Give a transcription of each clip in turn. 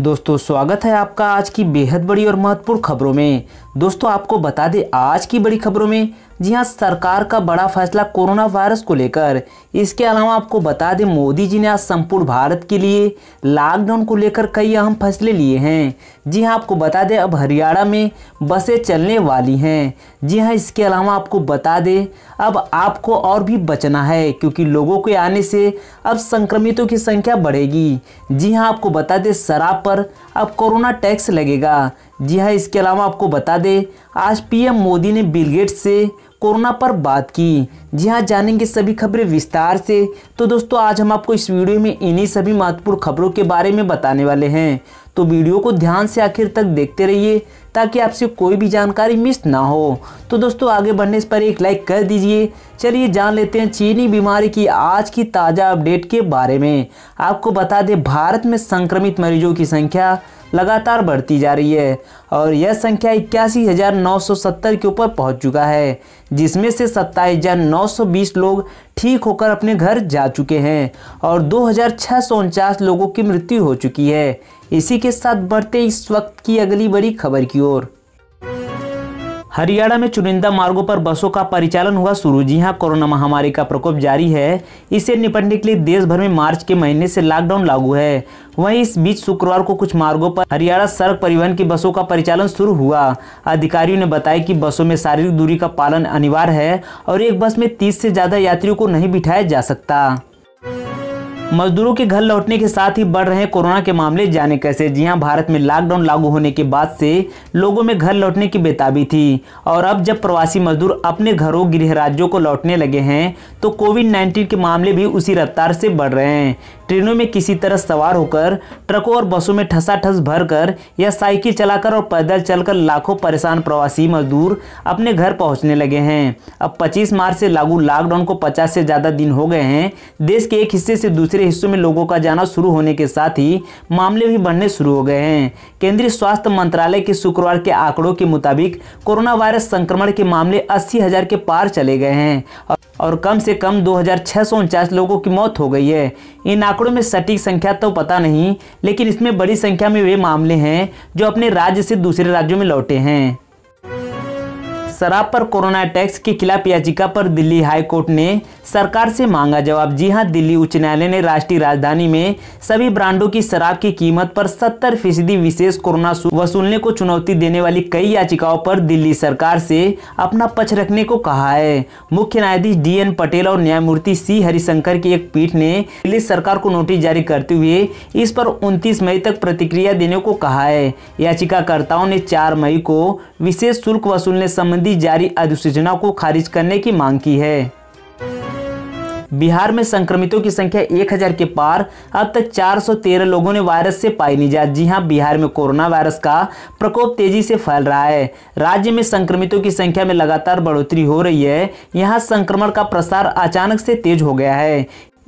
दोस्तों स्वागत है आपका आज की बेहद बड़ी और महत्वपूर्ण खबरों में दोस्तों आपको बता दें आज की बड़ी खबरों में जी हाँ सरकार का बड़ा फैसला कोरोना वायरस को लेकर इसके अलावा आपको बता दें मोदी जी ने आज संपूर्ण भारत के लिए लॉकडाउन को लेकर कई अहम फैसले लिए हैं जी हाँ आपको बता दें अब हरियाणा में बसें चलने वाली हैं जी हाँ इसके अलावा आपको बता दें अब आपको और भी बचना है क्योंकि लोगों के आने से अब संक्रमितों की संख्या बढ़ेगी जी हाँ आपको बता दें शराब पर अब कोरोना टैक्स लगेगा जी हाँ इसके अलावा आपको बता दें आज पीएम मोदी ने बिलगेट से कोरोना पर बात की जी हाँ जानेंगे सभी खबरें विस्तार से तो दोस्तों आज हम आपको इस वीडियो में इन्हीं सभी महत्वपूर्ण खबरों के बारे में बताने वाले हैं तो वीडियो को ध्यान से आखिर तक देखते रहिए ताकि आपसे कोई भी जानकारी मिस ना हो तो दोस्तों आगे बढ़ने पर एक लाइक कर दीजिए चलिए जान लेते हैं चीनी बीमारी की आज की ताज़ा अपडेट के बारे में आपको बता दें भारत में संक्रमित मरीजों की संख्या लगातार बढ़ती जा रही है और यह संख्या इक्यासी के ऊपर पहुंच चुका है जिसमें से सत्ताईस लोग ठीक होकर अपने घर जा चुके हैं और दो लोगों की मृत्यु हो चुकी है इसी के साथ बढ़ते इस वक्त की अगली बड़ी खबर की ओर हरियाणा में चुनिंदा मार्गों पर बसों का परिचालन हुआ शुरू जी हाँ कोरोना महामारी का प्रकोप जारी है इसे निपटने के लिए देश भर में मार्च के महीने से लॉकडाउन लागू है वहीं इस बीच शुक्रवार को कुछ मार्गों पर हरियाणा सड़क परिवहन की बसों का परिचालन शुरू हुआ अधिकारियों ने बताया कि बसों में शारीरिक दूरी का पालन अनिवार्य है और एक बस में तीस से ज़्यादा यात्रियों को नहीं बिठाया जा सकता मजदूरों के घर लौटने के साथ ही बढ़ रहे कोरोना के मामले जाने कैसे जी हां भारत में लॉकडाउन लागू होने के बाद से लोगों में घर लौटने की बेताबी थी और अब जब प्रवासी मजदूर अपने घरों गृह राज्यों को लौटने लगे हैं तो कोविड 19 के मामले भी उसी रफ्तार से बढ़ रहे हैं ट्रेनों में किसी तरह सवार होकर ट्रकों और बसों में ठसा ठस भर कर या साइकिल चलाकर और पैदल चलकर लाखों परेशान प्रवासी मजदूर अपने घर पहुंचने लगे हैं अब 25 मार्च से लागू लॉकडाउन को 50 से ज़्यादा दिन हो गए हैं देश के एक हिस्से से दूसरे दूसरे हिस्सों में लोगों का जाना शुरू होने के साथ ही मामले भी बढ़ने शुरू हो गए हैं केंद्रीय स्वास्थ्य मंत्रालय के शुक्रवार के आंकड़ों के मुताबिक कोरोना वायरस संक्रमण के मामले अस्सी हजार के पार चले गए हैं और कम से कम दो लोगों की मौत हो गई है इन आंकड़ों में सटीक संख्या तो पता नहीं लेकिन इसमें बड़ी संख्या में वे मामले हैं जो अपने राज्य से दूसरे राज्यों में लौटे हैं शराब पर कोरोना टैक्स के खिलाफ याचिका पर दिल्ली हाईकोर्ट ने सरकार से मांगा जवाब जी हां दिल्ली उच्च न्यायालय ने राष्ट्रीय राजधानी में सभी ब्रांडों की शराब की कीमत पर 70 फीसदी विशेष कोरोना वसूलने को चुनौती देने वाली कई याचिकाओं पर दिल्ली सरकार से अपना पक्ष रखने को कहा है मुख्य न्यायाधीश डी एन पटेल और न्यायमूर्ति सी हरिशंकर की एक पीठ ने दिल्ली सरकार को नोटिस जारी करते हुए इस पर उनतीस मई तक प्रतिक्रिया देने को कहा है याचिकाकर्ताओं ने चार मई को विशेष शुल्क वसूलने संबंधी संबंधी जारी अधिसूचना को खारिज करने की मांग की है बिहार में संक्रमितों की संख्या 1000 के पार अब तक 413 लोगों ने वायरस से पाई निजात जी हां बिहार में कोरोना वायरस का प्रकोप तेजी से फैल रहा है राज्य में संक्रमितों की संख्या में लगातार बढ़ोतरी हो रही है यहां संक्रमण का प्रसार अचानक से तेज हो गया है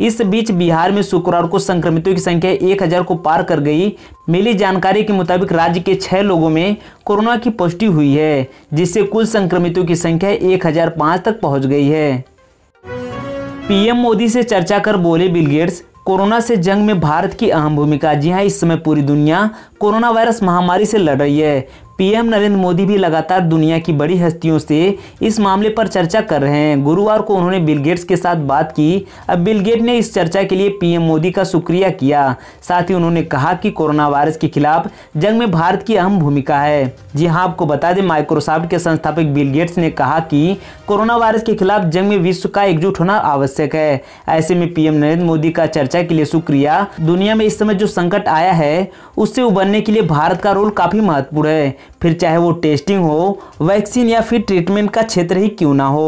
इस बीच बिहार में शुक्रवार को संक्रमितों की संख्या 1000 को पार कर गई मिली जानकारी के मुताबिक राज्य के छह लोगों में कोरोना की पुष्टि हुई है जिससे कुल संक्रमितों की संख्या 1005 तक पहुंच गई है पीएम मोदी से चर्चा कर बोले बिल गेट्स कोरोना से जंग में भारत की अहम भूमिका जी हाँ इस समय पूरी दुनिया कोरोना वायरस महामारी से लड़ रही है पीएम नरेंद्र मोदी भी लगातार दुनिया की बड़ी हस्तियों से इस मामले पर चर्चा कर रहे हैं गुरुवार को उन्होंने बिल गेट्स के साथ बात की अब बिल गेट ने इस चर्चा के लिए पीएम मोदी का शुक्रिया किया साथ ही उन्होंने कहा कि कोरोना वायरस के खिलाफ जंग में भारत की अहम भूमिका है जी हाँ आपको बता दें माइक्रोसॉफ्ट के संस्थापक बिल गेट्स ने कहा कि कोरोना वायरस के खिलाफ जंग में विश्व का एकजुट होना आवश्यक है ऐसे में पीएम नरेंद्र मोदी का चर्चा के लिए शुक्रिया दुनिया में इस समय जो संकट आया है उससे उबरने के लिए भारत का रोल काफी महत्वपूर्ण है फिर चाहे वो टेस्टिंग हो वैक्सीन या फिर ट्रीटमेंट का क्षेत्र ही क्यों ना हो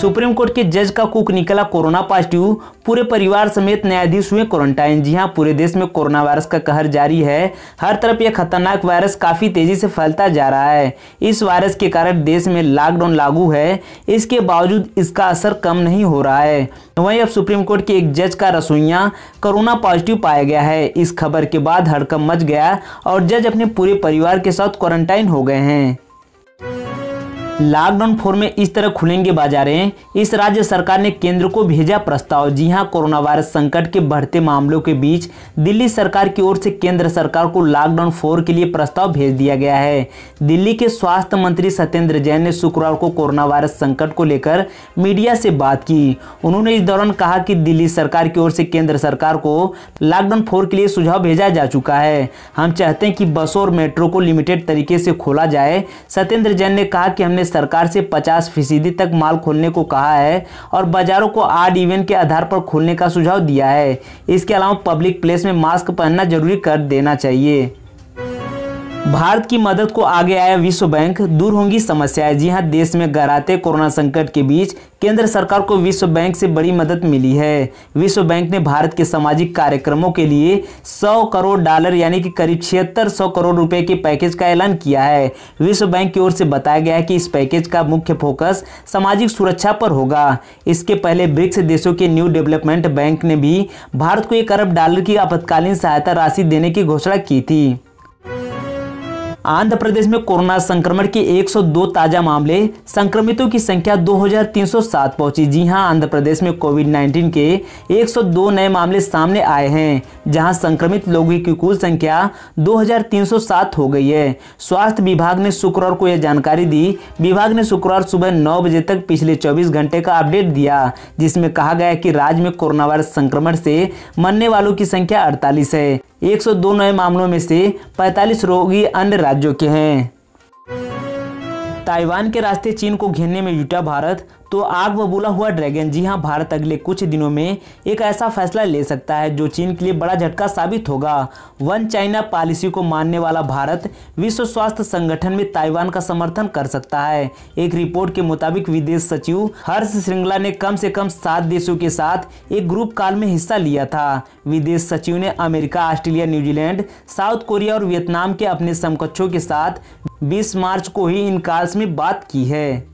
सुप्रीम कोर्ट के जज का कुक निकला कोरोना पॉजिटिव पूरे परिवार समेत न्यायाधीश हुए क्वारंटाइन जी हां पूरे देश में कोरोना वायरस का कहर जारी है हर तरफ यह खतरनाक वायरस काफ़ी तेज़ी से फैलता जा रहा है इस वायरस के कारण देश में लॉकडाउन लागू है इसके बावजूद इसका असर कम नहीं हो रहा है वहीं अब सुप्रीम कोर्ट के एक जज का रसोईया कोरोना पॉजिटिव पाया गया है इस खबर के बाद हड़कम मच गया और जज अपने पूरे परिवार के साथ क्वारंटाइन हो गए हैं लॉकडाउन फोर में इस तरह खुलेंगे बाजारें इस राज्य सरकार ने केंद्र को भेजा प्रस्ताव जी हां कोरोना वायरस संकट के बढ़ते मामलों के बीच दिल्ली सरकार की ओर से केंद्र सरकार को लॉकडाउन फोर के लिए प्रस्ताव भेज दिया गया है दिल्ली के स्वास्थ्य मंत्री सत्येंद्र जैन ने शुक्रवार को कोरोना वायरस संकट को लेकर मीडिया से बात की उन्होंने इस दौरान कहा कि दिल्ली सरकार की ओर से केंद्र सरकार को लॉकडाउन फोर के लिए सुझाव भेजा जा चुका है हम चाहते हैं कि बसों और मेट्रो को लिमिटेड तरीके से खोला जाए सत्येंद्र जैन ने कहा कि हमने सरकार से 50 फीसदी तक माल खोलने को कहा है और बाज़ारों को आर्ड इवेंट के आधार पर खोलने का सुझाव दिया है इसके अलावा पब्लिक प्लेस में मास्क पहनना जरूरी कर देना चाहिए भारत की मदद को आगे आया विश्व बैंक दूर होंगी समस्याएं जी हां देश में गहराते कोरोना संकट के बीच केंद्र सरकार को विश्व बैंक से बड़ी मदद मिली है विश्व बैंक ने भारत के सामाजिक कार्यक्रमों के लिए 100 करोड़ डॉलर यानी कि करीब छिहत्तर सौ करोड़ रुपए के पैकेज का ऐलान किया है विश्व बैंक की ओर से बताया गया है कि इस पैकेज का मुख्य फोकस सामाजिक सुरक्षा पर होगा इसके पहले ब्रिक्स देशों के न्यू डेवलपमेंट बैंक ने भी भारत को एक अरब डॉलर की आपातकालीन सहायता राशि देने की घोषणा की थी आंध्र प्रदेश में कोरोना संक्रमण के 102 ताजा मामले संक्रमितों की संख्या 2307 पहुंची जी हां आंध्र प्रदेश में कोविड 19 के 102 नए मामले सामने आए हैं जहां संक्रमित लोगों की कुल संख्या 2307 हो गई है स्वास्थ्य विभाग ने शुक्रवार को यह जानकारी दी विभाग ने शुक्रवार सुबह नौ बजे तक पिछले चौबीस घंटे का अपडेट दिया जिसमें कहा गया कि राज्य में कोरोना वायरस संक्रमण से मरने वालों की संख्या अड़तालीस है 102 नए मामलों में से 45 रोगी अन्य राज्यों के हैं ताइवान के रास्ते चीन को घेरने में जुटा भारत तो आग बबूला हुआ ड्रैगन जी हाँ भारत अगले कुछ दिनों में एक ऐसा फैसला ले सकता है जो चीन के लिए बड़ा झटका साबित होगा वन चाइना पॉलिसी को मानने वाला भारत विश्व स्वास्थ्य संगठन में ताइवान का समर्थन कर सकता है एक रिपोर्ट के मुताबिक विदेश सचिव हर्ष श्रृंगला ने कम से कम सात देशों के साथ एक ग्रुप काल में हिस्सा लिया था विदेश सचिव ने America Australia New Zealand South Korea और वियतनाम के अपने समकक्षों के साथ 20 मार्च को ही इन काल्स में बात की है